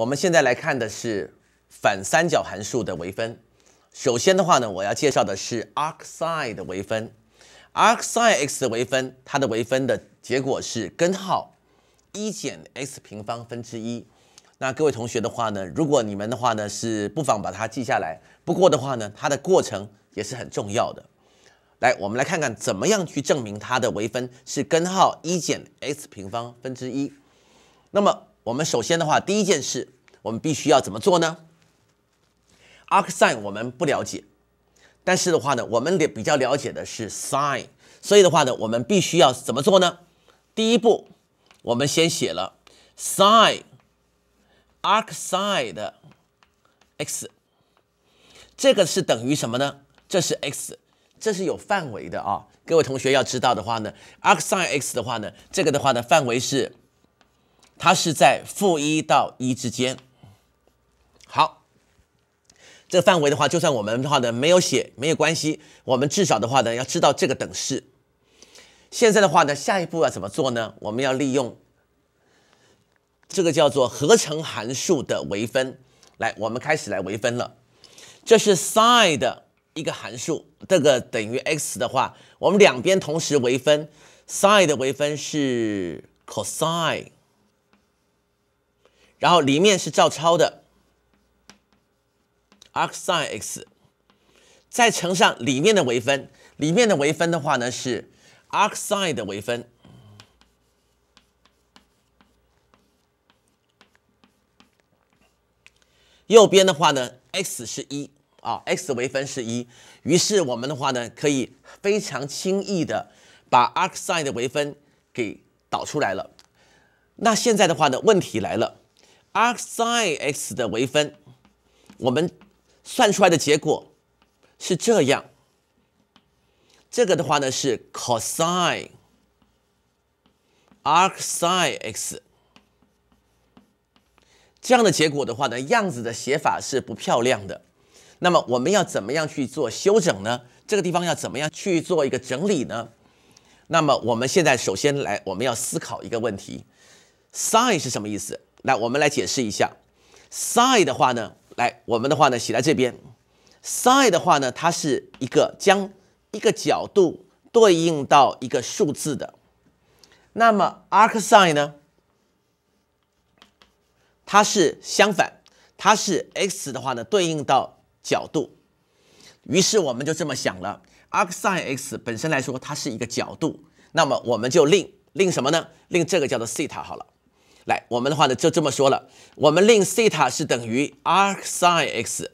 我们现在来看的是反三角函数的微分。首先的话呢，我要介绍的是 arcsin 的微分，arcsin x 的微分，它的微分的结果是根号一减 x 平方分之一。那各位同学的话呢，如果你们的话呢是不妨把它记下来。不过的话呢，它的过程也是很重要的。来，我们来看看怎么样去证明它的微分是根号一减 x 平方分之一。那么。我们首先的话，第一件事，我们必须要怎么做呢？arc sin 我们不了解，但是的话呢，我们得比较了解的是 sin，所以的话呢，我们必须要怎么做呢？第一步，我们先写了 sin arc sin 的 x，这个是等于什么呢？这是 x，这是有范围的啊。各位同学要知道的话呢，arc sin x 的话呢，这个的话呢，范围是。它是在负一到一之间。好，这个范围的话，就算我们的话呢没有写没有关系，我们至少的话呢要知道这个等式。现在的话呢，下一步要怎么做呢？我们要利用这个叫做合成函数的微分。来，我们开始来微分了。这是 sin 的一个函数，这个等于 x 的话，我们两边同时微分，sin 的微分是 cosine。然后里面是照抄的，arcsin x，再乘上里面的微分，里面的微分的话呢是 arcsin 的微分，右边的话呢 x 是一啊，x 微分是一，于是我们的话呢可以非常轻易的把 arcsin 的微分给导出来了。那现在的话呢，问题来了。arcsin x 的微分，我们算出来的结果是这样。这个的话呢是 cosine arcsin x，这样的结果的话呢样子的写法是不漂亮的。那么我们要怎么样去做修整呢？这个地方要怎么样去做一个整理呢？那么我们现在首先来，我们要思考一个问题：sin 是什么意思？来，我们来解释一下，sin 的话呢，来，我们的话呢写在这边，sin 的话呢，它是一个将一个角度对应到一个数字的，那么 arcsin 呢，它是相反，它是 x 的话呢对应到角度，于是我们就这么想了，arcsin x 本身来说它是一个角度，那么我们就令令什么呢？令这个叫做西塔好了。来，我们的话呢就这么说了。我们令西塔是等于 arcsin x。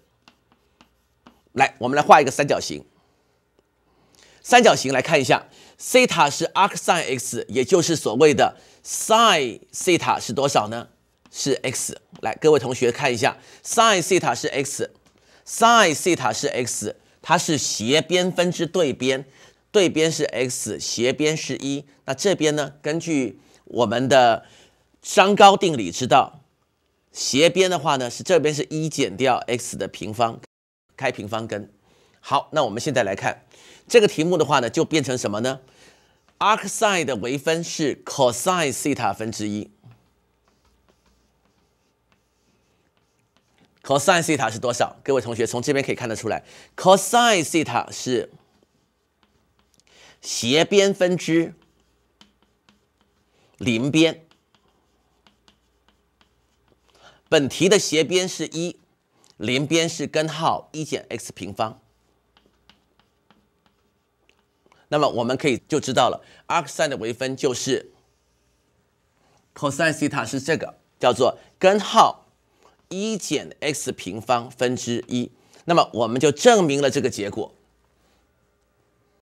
来，我们来画一个三角形。三角形来看一下，西塔是 arcsin x，也就是所谓的 sin 西塔是多少呢？是 x。来，各位同学看一下，sin 西塔是 x，sin 西塔是 x，它是斜边分之对边，对边是 x，斜边是一。那这边呢？根据我们的商高定理知道，斜边的话呢是这边是一减掉 x 的平方，开平方根。好，那我们现在来看这个题目的话呢，就变成什么呢？arcsin 的微分是 cosine 西塔分之一。cosine 西塔是多少？各位同学从这边可以看得出来，cosine 西塔是斜边分之邻边。本题的斜边是一，邻边是根号一减 x 平方，那么我们可以就知道了，arcsin 的微分就是 c o s e 西塔是这个，叫做根号一减 x 平方分之一，那么我们就证明了这个结果。